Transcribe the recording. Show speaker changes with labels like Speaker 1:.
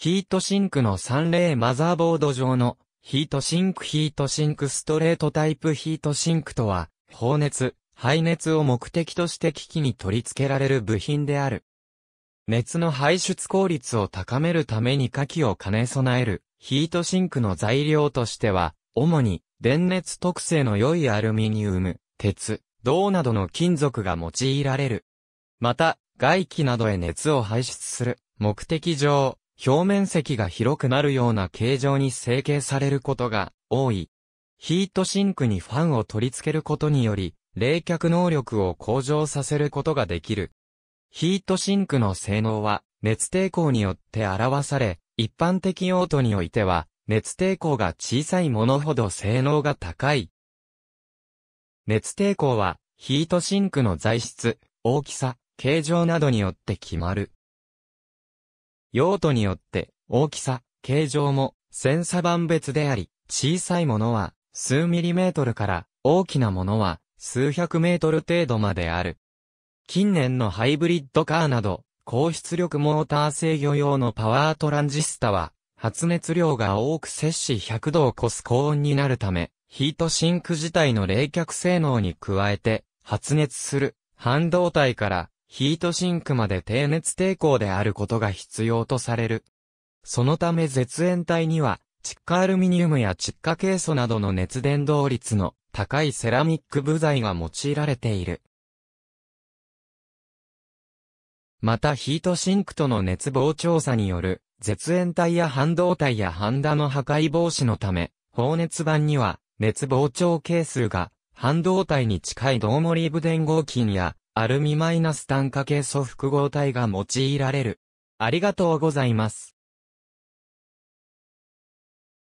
Speaker 1: ヒートシンクの3例マザーボード上のヒートシンクヒートシンクストレートタイプヒートシンクとは、放熱、排熱を目的として機器に取り付けられる部品である。熱の排出効率を高めるために火器を兼ね備えるヒートシンクの材料としては、主に電熱特性の良いアルミニウム、鉄、銅などの金属が用いられる。また、外気などへ熱を排出する目的上、表面積が広くなるような形状に成形されることが多い。ヒートシンクにファンを取り付けることにより、冷却能力を向上させることができる。ヒートシンクの性能は、熱抵抗によって表され、一般的用途においては、熱抵抗が小さいものほど性能が高い。熱抵抗は、ヒートシンクの材質、大きさ、形状などによって決まる。用途によって大きさ、形状も千差万別であり、小さいものは数ミリメートルから大きなものは数百メートル程度まである。近年のハイブリッドカーなど、高出力モーター制御用のパワートランジスタは、発熱量が多く摂氏100度を超す高温になるため、ヒートシンク自体の冷却性能に加えて、発熱する半導体からヒートシンクまで低熱抵抗であることが必要とされる。そのため絶縁体には、窒化アルミニウムや窒化ケイ素などの熱伝導率の高いセラミック部材が用いられている。またヒートシンクとの熱膨張差による絶縁体や半導体やハンダの破壊防止のため、放熱板には熱膨張係数が半導体に近い銅モリブ伝合金やアルミマイナス炭化系素複合体が用いられる。ありがとうございます。